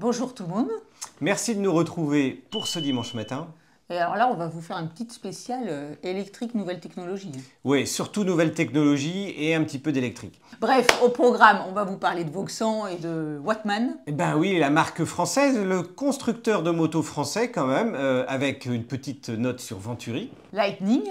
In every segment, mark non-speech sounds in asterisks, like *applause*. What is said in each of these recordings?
Bonjour tout le monde. Merci de nous retrouver pour ce dimanche matin. Et alors là, on va vous faire une petite spéciale euh, électrique, nouvelle technologie. Oui, surtout nouvelle technologie et un petit peu d'électrique. Bref, au programme, on va vous parler de Vauxan et de Wattman. Et eh ben oui, la marque française, le constructeur de motos français quand même, euh, avec une petite note sur Venturi. Lightning.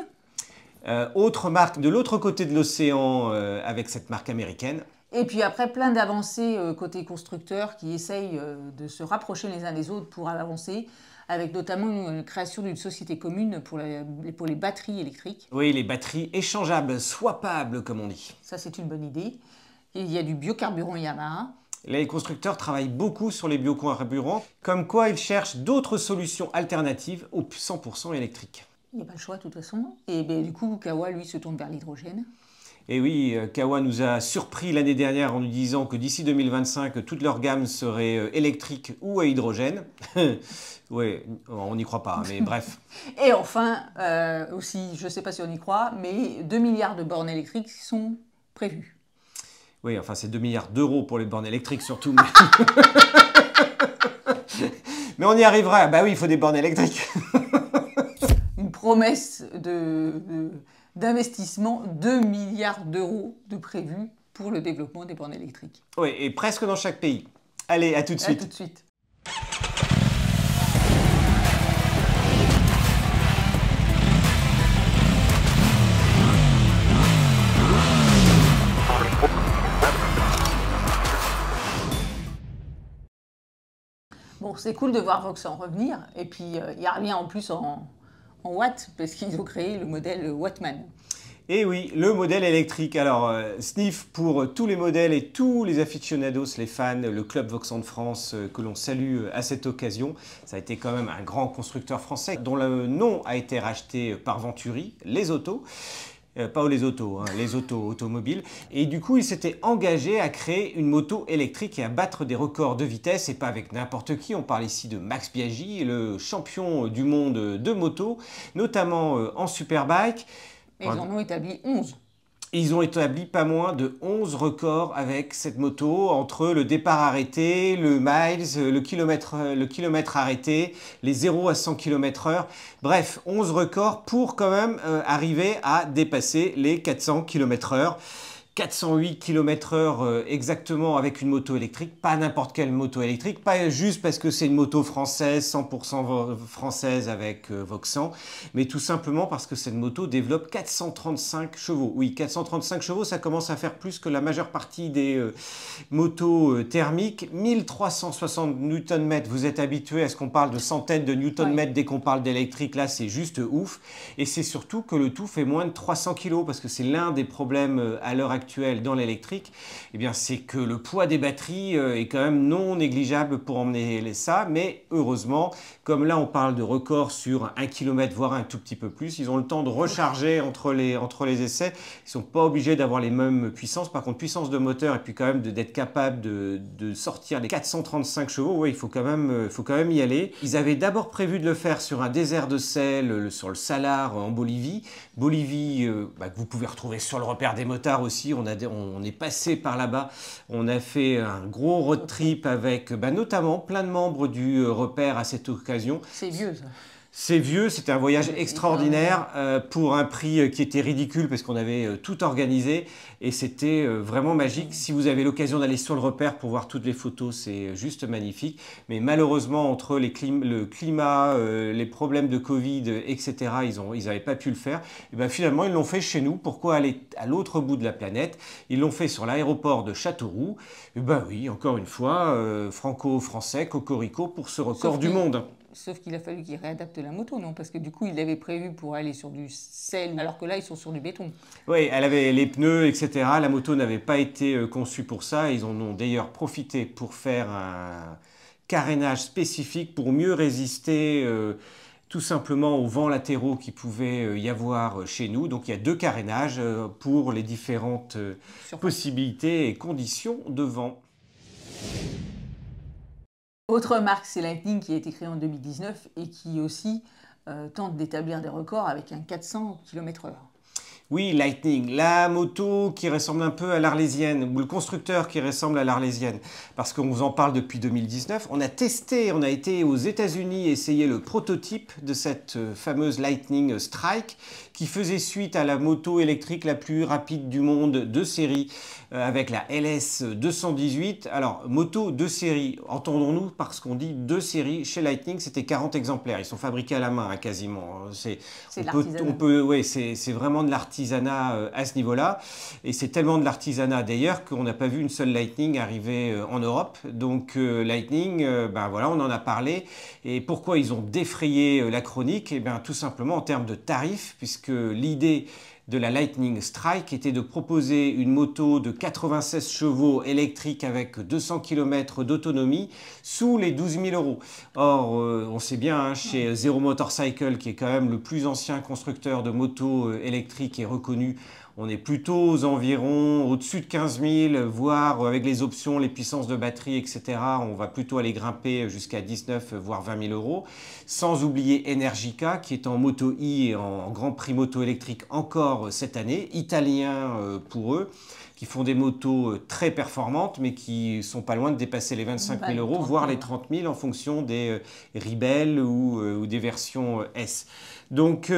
Euh, autre marque de l'autre côté de l'océan avec cette marque américaine. Et puis après, plein d'avancées euh, côté constructeurs qui essayent euh, de se rapprocher les uns des autres pour avancer, avec notamment une création d'une société commune pour, les pour les batteries électriques. Oui, les batteries échangeables, swapables, comme on dit. Ça, c'est une bonne idée. il y a du biocarburant Yamaha. Les constructeurs travaillent beaucoup sur les biocarburants, comme quoi ils cherchent d'autres solutions alternatives au 100% électrique. Il n'y a pas le choix de toute façon. Et ben, du coup, Kawa, lui, se tourne vers l'hydrogène. Et oui, euh, Kawa nous a surpris l'année dernière en nous disant que d'ici 2025, toute leur gamme serait euh, électrique ou à hydrogène. *laughs* oui, on n'y croit pas, hein, mais bref. *laughs* Et enfin, euh, aussi, je ne sais pas si on y croit, mais 2 milliards de bornes électriques sont prévues. Oui, enfin, c'est 2 milliards d'euros pour les bornes électriques surtout. Mais, *laughs* on y arrivera. Ben oui, il faut des bornes électriques. Une promesse de d'investissement, 2 milliards d'euros de prévus pour le développement des bornes électriques. Oui, et presque dans chaque pays. Allez, à tout de suite. À tout de suite. Bon, c'est cool de voir Vox en revenir, et puis euh, il a rien en plus en, en watts, parce qu'ils ont créé le modèle Wattman. Et eh oui, le modèle électrique. Alors, euh, Sniff pour tous les modèles et tous les aficionados, les fans, le club Voxan de France euh, que l'on salue euh, à cette occasion. Ça a été quand même un grand constructeur français dont le nom a été racheté par Venturi, les autos. Euh, pas les autos, hein, les autos automobiles. Et du coup, il s'était engagé à créer une moto électrique et à battre des records de vitesse, et pas avec n'importe qui. On parle ici de Max Biaggi, le champion du monde de moto, notamment euh, en superbike. Mais ils en ont établi 11 ils ont établi pas moins de 11 records avec cette moto, entre le départ arrêté, le miles, euh, le kilomètre, euh, le kilomètre arrêté, les 0 à 100 km heure. Bref, 11 records pour quand même euh, arriver à dépasser les 400 km heure. 408 km/h euh, exactement avec une moto électrique, pas n'importe quelle moto électrique, pas juste parce que c'est une moto française, 100% française avec euh, Voxan, mais tout simplement parce que cette moto développe 435 chevaux. Oui, 435 chevaux, ça commence à faire plus que la majeure partie des euh, motos thermiques. 1360 Nm, vous êtes habitué à ce qu'on parle de centaines de mètres dès qu'on parle d'électrique, là c'est juste ouf. Et c'est surtout que le tout fait moins de 300 kg, parce que c'est l'un des problèmes à l'heure actuelle dans l'électrique, eh bien c'est que le poids des batteries euh, est quand même non négligeable pour emmener ça, mais heureusement, comme là on parle de record sur un kilomètre, voire un tout petit peu plus, ils ont le temps de recharger entre les, entre les essais, ils sont pas obligés d'avoir les mêmes puissances, par contre puissance de moteur et puis quand même d'être capable de, de, sortir les 435 chevaux, ouais, il faut quand, même, euh, faut quand même y aller. Ils avaient d'abord prévu de le faire sur un désert de sel, sur le Salar euh, en Bolivie, Bolivie bah, que vous pouvez retrouver sur le repère des motards aussi, on, est passé par là-bas, on a fait un gros road trip avec bah, notamment plein de membres du euh, repère à cette occasion. C'est vieux ça. C'est vieux, c'était un voyage ah extraordinaire euh, pour un prix euh, qui était ridicule parce qu'on avait euh, tout organisé et c'était vraiment magique. Si vous avez l'occasion d'aller sur le repère pour voir toutes les photos, c'est juste magnifique. Mais malheureusement, entre les le climat, les problèmes de Covid, etc., ils n'avaient ils pas pu le faire. Et bien, finalement, ils l'ont fait chez nous. Pourquoi aller à l'autre bout de la planète Ils l'ont fait sur l'aéroport de Châteauroux. Et ben oui, encore une fois, franco-français, cocorico pour ce record du monde. Sauf qu'il a fallu qu'il réadapte la moto, non Parce que du coup, il l'avaient prévu pour aller sur du sel, alors que là, ils sont sur du béton. Oui, elle avait les pneus, etc. La moto n'avait pas été euh, conçue pour ça. Ils en ont d'ailleurs profité pour faire un carénage spécifique pour mieux résister euh, tout simplement aux vents latéraux qui pouvaient euh, y avoir chez nous. Donc il y a deux carénages pour les différentes possibilités et conditions de vent. Autre marque, c'est Lightning qui a été créée en 2019 et qui aussi euh, tente d'établir des records avec un 400 km/h. Oui, Lightning, la moto qui ressemble un peu à l'Arlésienne, ou le constructeur qui ressemble à l'Arlésienne, parce qu'on vous en parle depuis 2019. On a testé, on a été aux États-Unis essayer le prototype de cette euh, fameuse Lightning Strike, qui faisait suite à la moto électrique la plus rapide du monde de série, euh, avec la LS 218. Alors, moto de série, entendons-nous, parce qu'on dit de série, chez Lightning, c'était 40 exemplaires. Ils sont fabriqués à la main, hein, quasiment. Hein. C'est, on, peut, c'est, vraiment de l'artisanat artisanat euh, à ce niveau-là. Et c'est tellement de l'artisanat d'ailleurs qu'on n'a pas vu une seule Lightning arriver euh, en Europe. Donc euh, Lightning, ben voilà, on en a parlé. Et pourquoi ils ont défrayé la chronique et eh bien tout simplement en termes de tarifs, puisque l'idée de la Lightning Strike était de proposer une moto de 96 chevaux électriques avec 200 km d'autonomie sous les 12 000 euros. Or, euh, on sait bien, hein, chez Zero Motorcycle, qui est quand même le plus ancien constructeur de motos euh, électriques et reconnu on est plutôt aux environs, au-dessus de 15 000, voire avec les options, les puissances de batterie, etc., on va plutôt aller grimper jusqu'à 19, voire 20 000 euros. Sans oublier Energica, qui est en Moto I et en Grand Prix Moto électrique encore cette année, italien euh, pour eux, qui font des motos euh, très performantes, mais qui sont pas loin de dépasser les 25 000 euros, voire les 30 000 en fonction des euh, Ribelles ou, des versions S. Donc,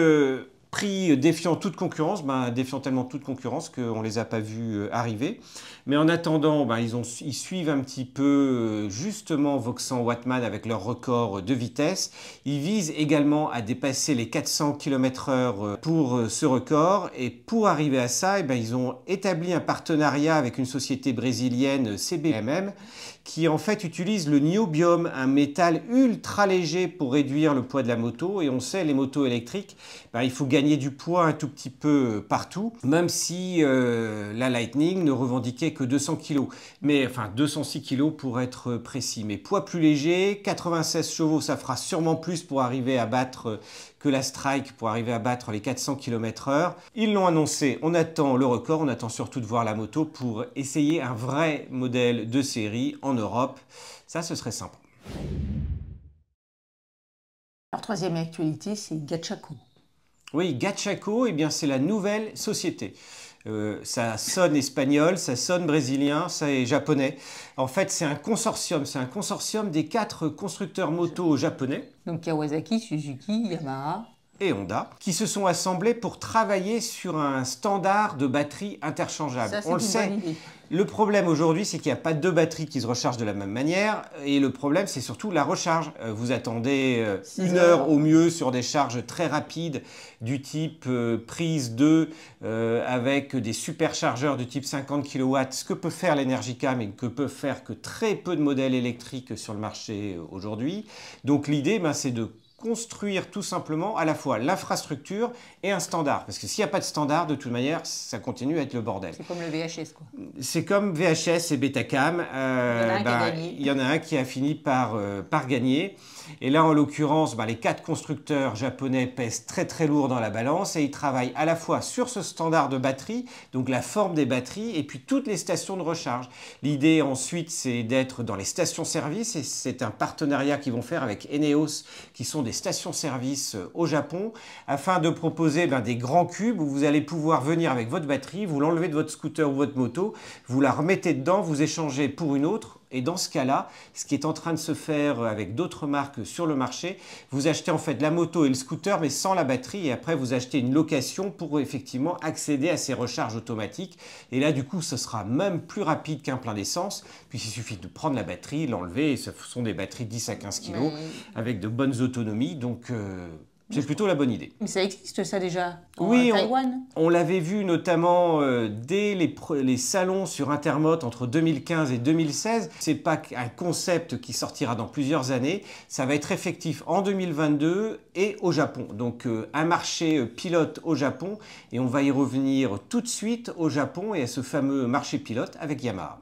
prix défiant toute concurrence, ben, défiant tellement toute concurrence qu'on ne les a pas vus euh, arriver. Mais en attendant, ben, ils, ont, suivent un petit peu euh, justement Voxan watman avec leur record de vitesse. Ils visent également à dépasser les 400 km/h euh, pour ce record. Et pour arriver à ça, eh ben, ils ont établi un partenariat avec une société brésilienne CBMM qui en fait utilise le niobium, un métal ultra léger pour réduire le poids de la moto. Et on sait, les motos électriques, ben, il faut gagner du poids un tout petit peu partout, même si euh, la Lightning ne revendiquait que 200 kg, mais enfin 206 kg pour être précis. Mais poids plus léger, 96 chevaux, ça fera sûrement plus pour arriver à battre euh, que la Strike pour arriver à battre les 400 km/h. Ils l'ont annoncé, on attend le record, on attend surtout de voir la moto pour essayer un vrai modèle de série en en Europe. Ça, ce serait sympa. Alors, troisième actualité, c'est Gachaco. Oui, Gachaco, eh bien, c'est la nouvelle société. Euh, ça sonne espagnol, ça sonne brésilien, ça est japonais. En fait, c'est un consortium, c'est un consortium des quatre constructeurs moto japonais. Donc Kawasaki, Suzuki, Yamaha et Honda, qui se sont assemblés pour travailler sur un standard de batterie interchangeable. On le sait. Le problème aujourd'hui, c'est qu'il n'y a pas deux batteries qui se rechargent de la même manière. Et le problème, c'est surtout la recharge. Euh, vous attendez euh, une heure au mieux sur des charges très rapides du type euh, prise 2 avec des superchargeurs du type 50 kW, ce que peut faire l'Energica, mais que peuvent faire que très peu de modèles électriques sur le marché aujourd'hui. Donc l'idée, ben, c'est de construire tout simplement à la fois l'infrastructure et un standard. Parce que s'il n'y a pas de standard, de toute manière, ça continue à être le bordel. C'est comme le VHS, quoi. C'est comme VHS et Betacam. Euh, ben, il, y en a un qui a fini par, euh, par gagner. Et là, en l'occurrence, ben, les quatre constructeurs japonais pèsent très très lourd dans la balance et ils travaillent à la fois sur ce standard de batterie, donc la forme des batteries, et puis toutes les stations de recharge. L'idée ensuite, c'est d'être dans les stations-service et c'est un partenariat qu'ils vont faire avec Eneos, qui sont des stations-service euh, au Japon afin de proposer ben, des grands cubes où vous allez pouvoir venir avec votre batterie, vous l'enlevez de votre scooter ou votre moto, vous la remettez dedans, vous échangez pour une autre et dans ce cas-là, ce qui est en train de se faire euh, avec d'autres marques euh, sur le marché, vous achetez en fait la moto et le scooter, mais sans la batterie. Et après, vous achetez une location pour effectivement accéder à ces recharges automatiques. Et là, du coup, ce sera même plus rapide qu'un plein d'essence, puisqu'il suffit de prendre la batterie, l'enlever. Et ce sont des batteries de 10 à 15 kg, avec de bonnes autonomies. Donc, euh, c'est plutôt la bonne idée. Mais ça existe ça déjà en oui, Taïwan On, l'avait vu notamment euh, dès les, salons sur Intermote entre 2015 et 2016. C'est pas un concept qui sortira dans plusieurs années. Ça va être effectif en 2022 et au Japon. Donc euh, un marché euh, pilote au Japon et on va y revenir tout de suite au Japon et à ce fameux marché pilote avec Yamaha.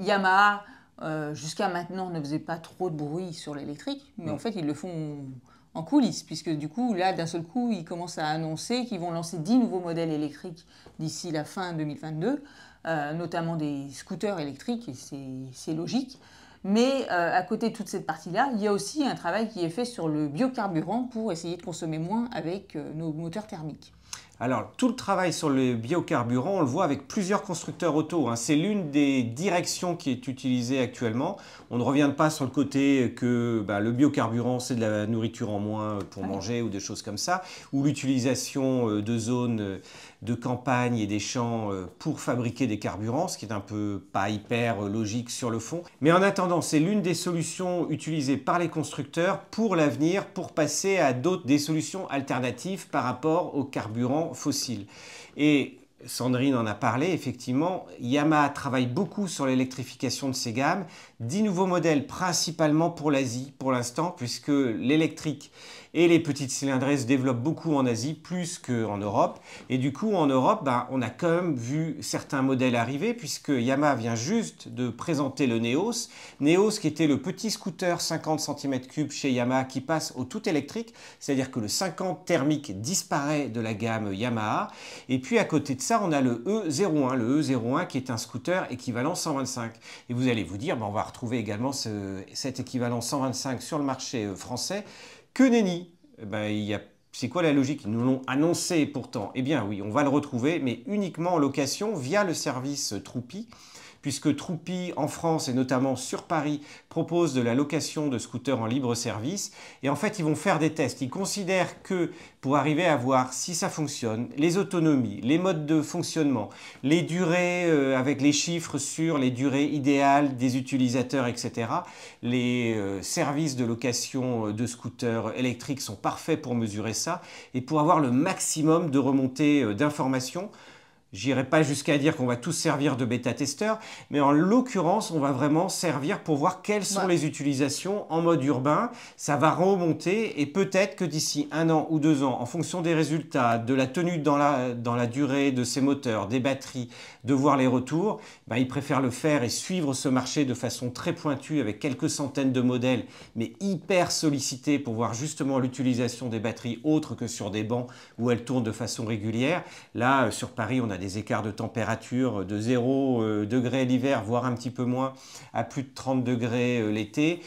Yamaha euh, jusqu'à maintenant, ne faisait pas trop de bruit sur l'électrique, mais mm. en fait, ils le font en coulisses, puisque du coup, là, d'un seul coup, ils commencent à annoncer qu'ils vont lancer 10 nouveaux modèles électriques d'ici la fin 2022, euh, notamment des scooters électriques, et c'est logique. Mais euh, à côté de toute cette partie-là, il y a aussi un travail qui est fait sur le biocarburant pour essayer de consommer moins avec nos moteurs thermiques. Alors, tout le travail sur le biocarburant, on le voit avec plusieurs constructeurs auto. Hein. C'est l'une des directions qui est utilisée actuellement. On ne revient pas sur le côté que bah, le biocarburant, c'est de la nourriture en moins pour manger ou des choses comme ça, ou l'utilisation euh, de zones euh, de campagne et des champs euh, pour fabriquer des carburants, ce qui est un peu pas hyper logique sur le fond. Mais en attendant, c'est l'une des solutions utilisées par les constructeurs pour l'avenir, pour passer à d'autres des solutions alternatives par rapport au carburant, fossiles. Et Sandrine en a parlé, effectivement, Yamaha travaille beaucoup sur l'électrification de ses gammes 10 nouveaux modèles, principalement pour l'Asie pour l'instant, puisque l'électrique et les petites cylindrées se développent beaucoup en Asie, plus qu'en Europe. Et du coup, en Europe, ben, on a quand même vu certains modèles arriver, puisque Yamaha vient juste de présenter le Neos. Neos qui était le petit scooter 50 cm3 chez Yamaha qui passe au tout électrique, c'est-à-dire que le 50 thermique disparaît de la gamme Yamaha. Et puis à côté de ça, on a le E01, le E01 qui est un scooter équivalent 125. Et vous allez vous dire, ben, on va retrouver également cet équivalent 125 sur le marché euh, français. Que nenni eh ben, C'est quoi la logique Ils nous l'ont annoncé pourtant. Eh bien oui, on va le retrouver, mais uniquement en location via le service Troupi puisque Troupi, en France et notamment sur Paris, propose de la location de scooters en libre service. Et en fait, ils vont faire des tests. Ils considèrent que pour arriver à voir si ça fonctionne, les autonomies, les modes de fonctionnement, les durées euh, avec les chiffres sur les durées idéales des utilisateurs, etc., les euh, services de location euh, de scooters électriques sont parfaits pour mesurer ça et pour avoir le maximum de remontées d'informations J'irai pas jusqu'à dire qu'on va tous servir de bêta-testeurs, mais en l'occurrence, on va vraiment servir pour voir quelles sont les utilisations en mode urbain. Ça va remonter et peut-être que d'ici un an ou deux ans, en fonction des résultats, de la tenue dans la, dans la durée de ces moteurs, des batteries, de voir les retours, bah, ils préfèrent le faire et suivre ce marché de façon très pointue avec quelques centaines de modèles, mais hyper sollicités pour voir justement l'utilisation des batteries autres que sur des bancs où elles tournent de façon régulière. Là, euh, sur Paris, on a des écarts de température de 0 euh, degrés l'hiver, voire un petit peu moins, à plus de 30 degrés euh, l'été.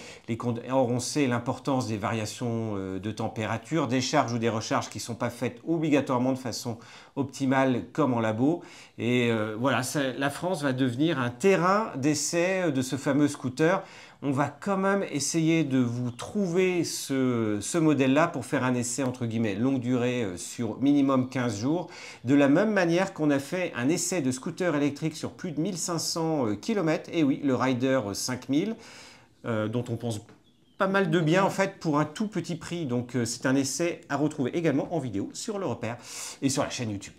Or, on sait l'importance des variations euh, de température, des charges ou des recharges qui ne sont pas faites obligatoirement de façon optimale comme en labo. Et voilà, la France va devenir un terrain d'essai de ce fameux scooter on va quand même essayer de vous trouver ce, modèle-là pour faire un essai entre guillemets longue durée euh, sur minimum 15 jours. De la même manière qu'on a fait un essai de scooter électrique sur plus de 1500 km, et oui, le Rider 5000, euh, dont on pense pas mal de bien en fait pour un tout petit prix. Donc euh, c'est un essai à retrouver également en vidéo sur le repère et sur la chaîne YouTube.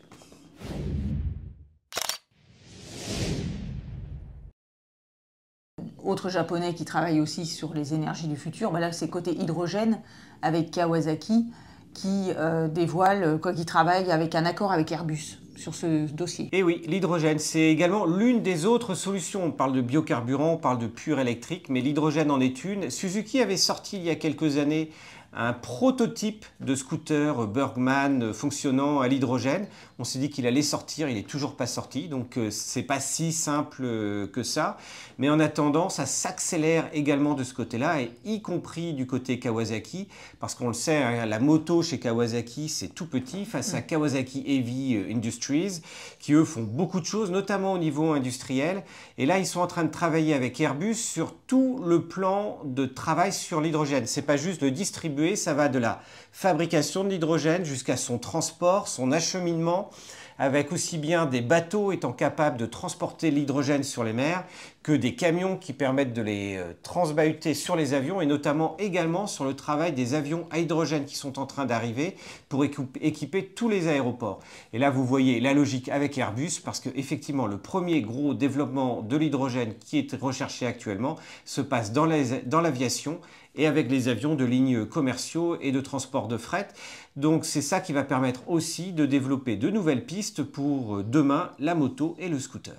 autre japonais qui travaille aussi sur les énergies du futur. Ben là, c'est côté hydrogène avec Kawasaki qui euh, dévoile, euh, quoi, qui travaille avec un accord avec Airbus sur ce dossier. Et oui, l'hydrogène, c'est également l'une des autres solutions. On parle de biocarburant, on parle de pur électrique, mais l'hydrogène en est une. Suzuki avait sorti il y a quelques années un prototype de scooter Bergman fonctionnant à l'hydrogène. On s'est dit qu'il allait sortir, il n'est toujours pas sorti, donc euh, c'est pas si simple euh, que ça. Mais en attendant, ça s'accélère également de ce côté-là, et y compris du côté Kawasaki, parce qu'on le sait, hein, la moto chez Kawasaki, c'est tout petit face à mm. Kawasaki Heavy euh, Industries, qui eux font beaucoup de choses, notamment au niveau industriel. Et là, ils sont en train de travailler avec Airbus sur tout le plan de travail sur l'hydrogène. C'est pas juste de distribuer ça va de la fabrication de l'hydrogène jusqu'à son transport, son acheminement, avec aussi bien des bateaux étant capables de transporter l'hydrogène sur les mers que des camions qui permettent de les euh, transbahuter sur les avions et notamment également sur le travail des avions à hydrogène qui sont en train d'arriver pour équiper tous les aéroports. Et là, vous voyez la logique avec Airbus parce que effectivement, le premier gros développement de l'hydrogène qui est recherché actuellement se passe dans l'aviation et avec les avions de lignes commerciaux et de transport de fret. Donc c'est ça qui va permettre aussi de développer de nouvelles pistes pour euh, demain la moto et le scooter.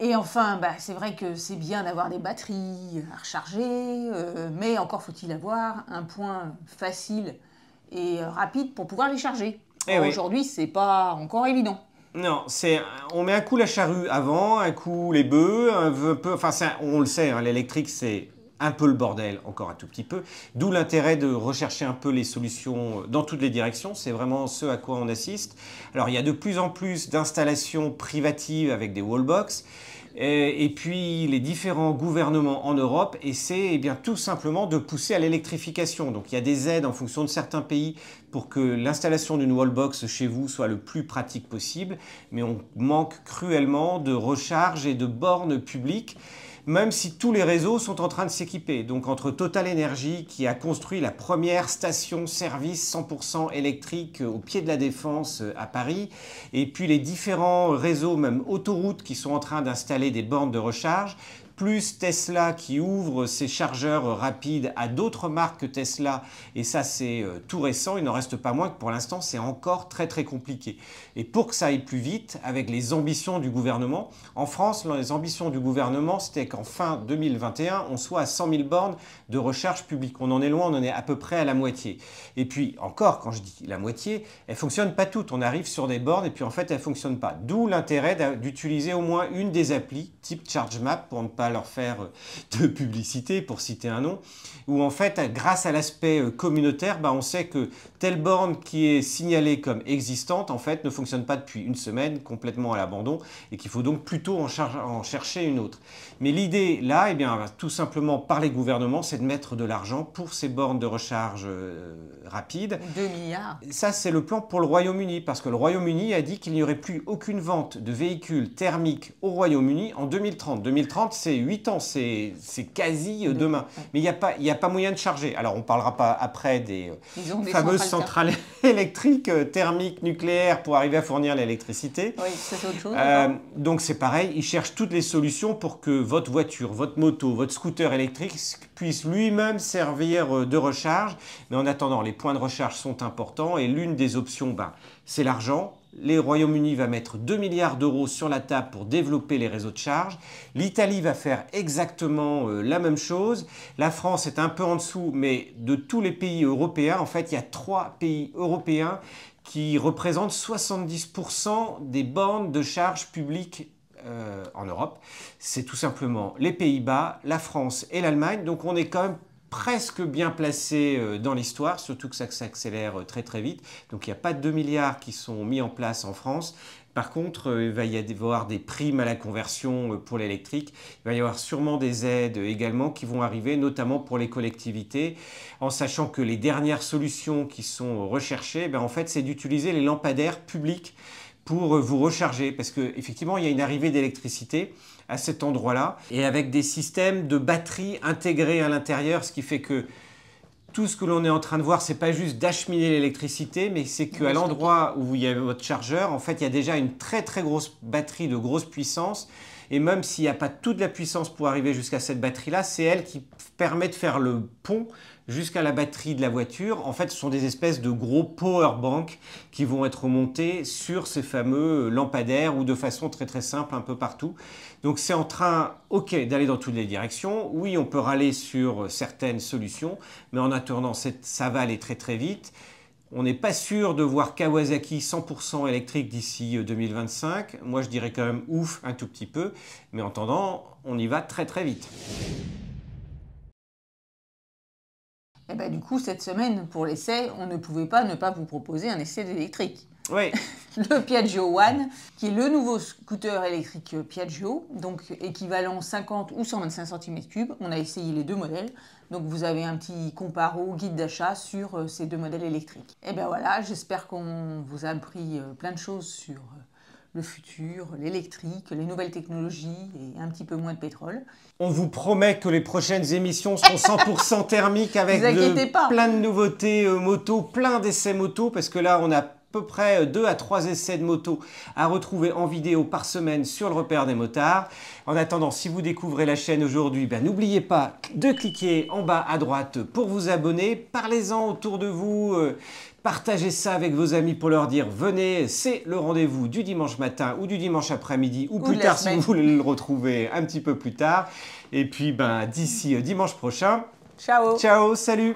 Et enfin, bah, c'est vrai que c'est bien d'avoir des batteries à recharger, euh, mais encore faut-il avoir un point facile et euh, rapide pour pouvoir les charger. et eh Aujourd'hui, c'est pas encore évident. Non, c'est on met un coup la charrue avant, un coup les bœufs, peu, enfin on le sait, hein, l'électrique c'est un peu le bordel, encore un tout petit peu. D'où l'intérêt de rechercher un peu les solutions euh, dans toutes les directions. C'est vraiment ce à quoi on assiste. Alors il y a de plus en plus d'installations privatives avec des wallbox. Euh, et, puis les différents gouvernements en Europe essaient eh bien, tout simplement de pousser à l'électrification. Donc il y a des aides en fonction de certains pays pour que l'installation d'une wallbox chez vous soit le plus pratique possible, mais on manque cruellement de recharge et de bornes publiques même si tous les réseaux sont en train de s'équiper. Donc entre Total Energy, qui a construit la première station-service 100% électrique euh, au pied de la Défense euh, à Paris, et puis les différents réseaux, même autoroutes, qui sont en train d'installer des bornes de recharge, plus Tesla qui ouvre ses chargeurs rapides à d'autres marques que Tesla, et ça c'est euh, tout récent, il n'en reste pas moins que pour l'instant c'est encore très très compliqué. Et pour que ça aille plus vite, avec les ambitions du gouvernement, en France, les ambitions du gouvernement c'était qu'en fin 2021, on soit à 100 000 bornes de recharge publique. On en est loin, on en est à peu près à la moitié. Et puis encore, quand je dis la moitié, elle ne fonctionnent pas toutes. On arrive sur des bornes et puis en fait elles ne fonctionnent pas. D'où l'intérêt d'utiliser au moins une des applis type ChargeMap pour ne pas leur faire euh, *laughs* de publicité, pour citer un nom, où en fait, grâce à l'aspect euh, communautaire, bah, on sait que telle borne qui est signalée comme existante, en fait, ne fonctionne pas depuis une semaine, complètement à l'abandon, et qu'il faut donc plutôt en, en, chercher une autre. Mais l'idée, là, et eh bien, tout simplement par les gouvernements, c'est de mettre de l'argent pour ces bornes de recharge euh, rapide. 2 milliards. Ça, c'est le plan pour le Royaume-Uni, parce que le Royaume-Uni a dit qu'il n'y aurait plus aucune vente de véhicules thermiques au Royaume-Uni en 2030. 2030, c'est c'est 8 ans, c'est quasi euh, demain. Mais il n'y a, pas, a pas moyen de charger. Alors, on ne parlera pas après des, euh, fameuses centrales, *laughs* électriques, euh, thermiques, nucléaires, pour arriver à fournir l'électricité. c'est autre chose. donc, c'est pareil, ils cherchent toutes les solutions pour que votre voiture, votre moto, votre scooter électrique puisse lui-même servir de recharge. Mais en attendant, les points de recharge sont importants et l'une des options, ben, c'est l'argent les Royaumes-Unis va mettre 2 milliards d'euros sur la table pour développer les réseaux de charge. L'Italie va faire exactement euh, la même chose. La France est un peu en dessous, mais de tous les pays européens, en fait, il y a trois pays européens qui représentent 70% des bornes de charge publiques euh, en Europe. C'est tout simplement les Pays-Bas, la France et l'Allemagne. Donc on est quand même presque bien placé euh, dans l'histoire, surtout que ça s'accélère euh, très très vite. Donc il n'y a pas de 2 milliards qui sont mis en place en France. Par contre, euh, il va y avoir des primes à la conversion pour l'électrique. Il va y avoir sûrement des aides également qui vont arriver, notamment pour les collectivités, en sachant que les dernières solutions qui sont recherchées, ben en fait, c'est d'utiliser les lampadaires publics pour vous recharger, parce qu'effectivement, il y a une arrivée d'électricité à cet endroit-là, et avec des systèmes de batteries intégrés à l'intérieur, ce qui fait que tout ce que l'on est en train de voir, c'est pas juste d'acheminer l'électricité, mais c'est qu'à l'endroit où il y a votre chargeur, en fait, il y a déjà une très très grosse batterie de grosse puissance et même s'il n'y a pas toute la puissance pour arriver jusqu'à cette batterie-là, c'est elle qui permet de faire le pont jusqu'à la batterie de la voiture. En fait, ce sont des espèces de gros power banks qui vont être montés sur ces fameux lampadaires ou de façon très très simple un peu partout. Donc c'est en train, ok, d'aller dans toutes les directions. Oui, on peut râler sur certaines solutions, mais en attendant, ça va aller très très vite. On n'est pas sûr de voir Kawasaki 100% électrique d'ici 2025. Euh, Moi, je dirais quand même ouf un tout petit peu. Mais en attendant, on y va très très vite. Et eh ben, du coup, cette semaine, pour l'essai, on ne pouvait pas ne pas vous proposer un essai d'électrique. Oui. *laughs* le Piaggio One, qui est le nouveau scooter électrique Piaggio, donc équivalent 50 ou 125 cm3. On a essayé les deux modèles, donc vous avez un petit comparo guide d'achat sur euh, ces deux modèles électriques. Et eh ben voilà, j'espère qu'on vous a appris euh, plein de choses sur euh, le futur, l'électrique, les nouvelles technologies et un petit peu moins de pétrole. On vous promet que les prochaines émissions seront 100% thermiques avec *laughs* plein de nouveautés euh, motos, moto, plein d'essais moto, parce que là, on a peu près euh, deux à trois essais de moto à retrouver en vidéo par semaine sur le repère des motards. En attendant, si vous découvrez la chaîne aujourd'hui, ben, n'oubliez pas de cliquer en bas à droite pour vous abonner. Parlez-en autour de vous, euh, partagez ça avec vos amis pour leur dire venez, c'est le rendez-vous du dimanche matin ou du dimanche après-midi ou, plus tard si vous voulez le retrouver un petit peu plus tard. Et puis ben, d'ici euh, dimanche prochain, ciao, ciao, salut